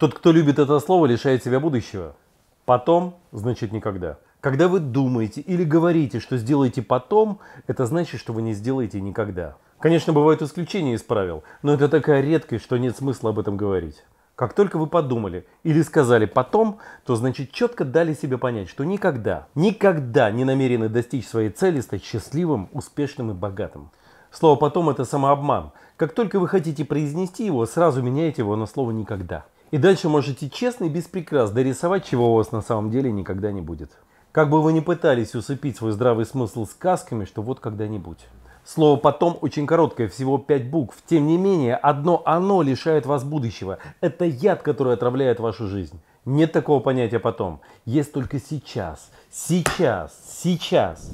Тот, кто любит это слово, лишает себя будущего. Потом значит никогда. Когда вы думаете или говорите, что сделаете потом, это значит, что вы не сделаете никогда. Конечно, бывают исключения из правил, но это такая редкость, что нет смысла об этом говорить. Как только вы подумали или сказали потом, то значит четко дали себе понять, что никогда, никогда не намерены достичь своей цели стать счастливым, успешным и богатым. Слово «потом» – это самообман. Как только вы хотите произнести его, сразу меняете его на слово «никогда». И дальше можете честно и без прикрас дорисовать, чего у вас на самом деле никогда не будет. Как бы вы ни пытались усыпить свой здравый смысл сказками, что вот когда-нибудь. Слово «потом» очень короткое, всего пять букв. Тем не менее, одно оно лишает вас будущего. Это яд, который отравляет вашу жизнь. Нет такого понятия «потом». Есть только сейчас. Сейчас. Сейчас.